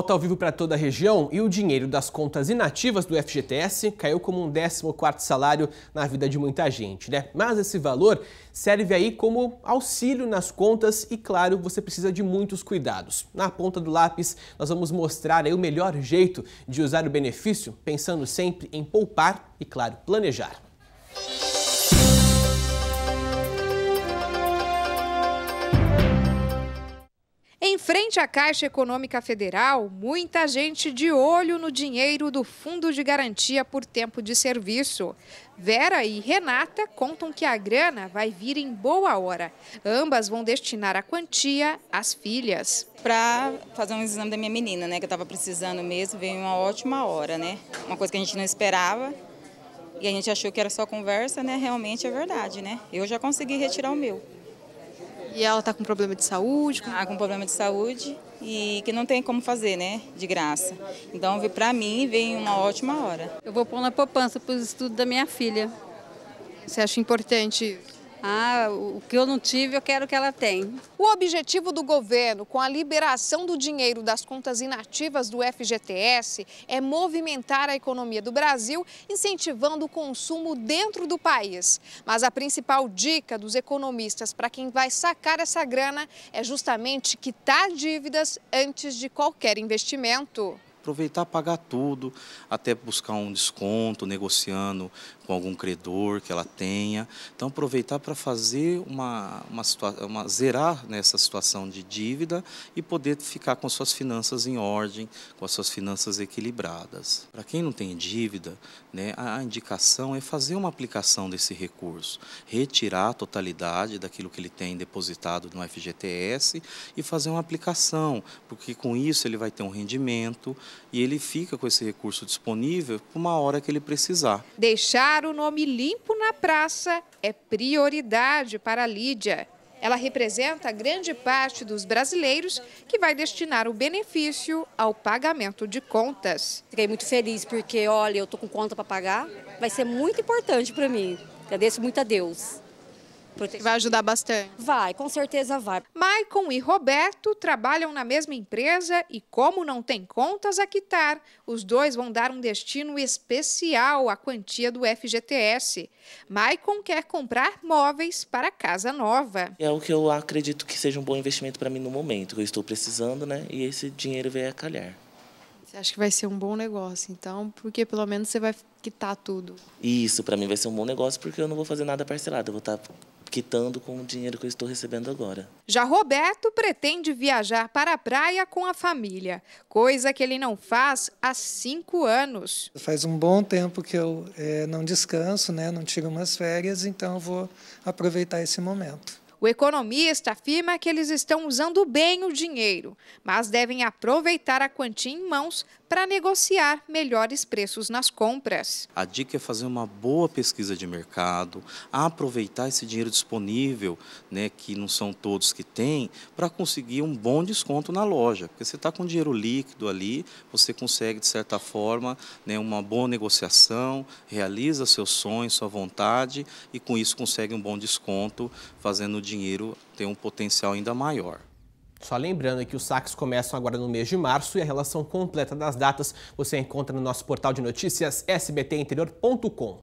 Volta ao vivo para toda a região e o dinheiro das contas inativas do FGTS caiu como um 14 salário na vida de muita gente, né? Mas esse valor serve aí como auxílio nas contas e, claro, você precisa de muitos cuidados. Na ponta do lápis, nós vamos mostrar aí o melhor jeito de usar o benefício, pensando sempre em poupar e, claro, planejar. frente à Caixa Econômica Federal, muita gente de olho no dinheiro do Fundo de Garantia por Tempo de Serviço. Vera e Renata contam que a grana vai vir em boa hora. Ambas vão destinar a quantia às filhas. Para fazer um exame da minha menina, né, que eu estava precisando mesmo, veio uma ótima hora, né? Uma coisa que a gente não esperava. E a gente achou que era só conversa, né? Realmente é verdade, né? Eu já consegui retirar o meu. E ela está com problema de saúde? Está ah, com problema de saúde e que não tem como fazer, né? De graça. Então, para mim, vem uma ótima hora. Eu vou pôr na poupança para os estudos da minha filha. Você acha importante ah, o que eu não tive, eu quero que ela tenha. O objetivo do governo com a liberação do dinheiro das contas inativas do FGTS é movimentar a economia do Brasil, incentivando o consumo dentro do país. Mas a principal dica dos economistas para quem vai sacar essa grana é justamente quitar dívidas antes de qualquer investimento aproveitar pagar tudo, até buscar um desconto, negociando com algum credor que ela tenha. Então aproveitar para fazer uma, uma, uma zerar nessa situação de dívida e poder ficar com suas finanças em ordem, com as suas finanças equilibradas. Para quem não tem dívida, né, a indicação é fazer uma aplicação desse recurso, retirar a totalidade daquilo que ele tem depositado no FGTS e fazer uma aplicação, porque com isso ele vai ter um rendimento, e ele fica com esse recurso disponível para uma hora que ele precisar. Deixar o nome limpo na praça é prioridade para a Lídia. Ela representa grande parte dos brasileiros que vai destinar o benefício ao pagamento de contas. Fiquei muito feliz porque, olha, eu estou com conta para pagar, vai ser muito importante para mim. Agradeço muito a Deus. Proteção. Vai ajudar bastante. Vai, com certeza vai. Maicon e Roberto trabalham na mesma empresa e, como não tem contas a quitar, os dois vão dar um destino especial à quantia do FGTS. Maicon quer comprar móveis para casa nova. É o que eu acredito que seja um bom investimento para mim no momento, que eu estou precisando, né? E esse dinheiro veio a calhar. Você acha que vai ser um bom negócio, então, porque pelo menos você vai quitar tudo. Isso, para mim vai ser um bom negócio, porque eu não vou fazer nada parcelado, eu vou estar tá quitando com o dinheiro que eu estou recebendo agora. Já Roberto pretende viajar para a praia com a família, coisa que ele não faz há cinco anos. Faz um bom tempo que eu é, não descanso, né, não tiro umas férias, então eu vou aproveitar esse momento. O economista afirma que eles estão usando bem o dinheiro, mas devem aproveitar a quantia em mãos para negociar melhores preços nas compras. A dica é fazer uma boa pesquisa de mercado, aproveitar esse dinheiro disponível, né, que não são todos que têm, para conseguir um bom desconto na loja. Porque você está com dinheiro líquido ali, você consegue, de certa forma, né, uma boa negociação, realiza seus sonhos, sua vontade e com isso consegue um bom desconto, fazendo o dinheiro tem um potencial ainda maior. Só lembrando que os saques começam agora no mês de março e a relação completa das datas você encontra no nosso portal de notícias sbtinterior.com.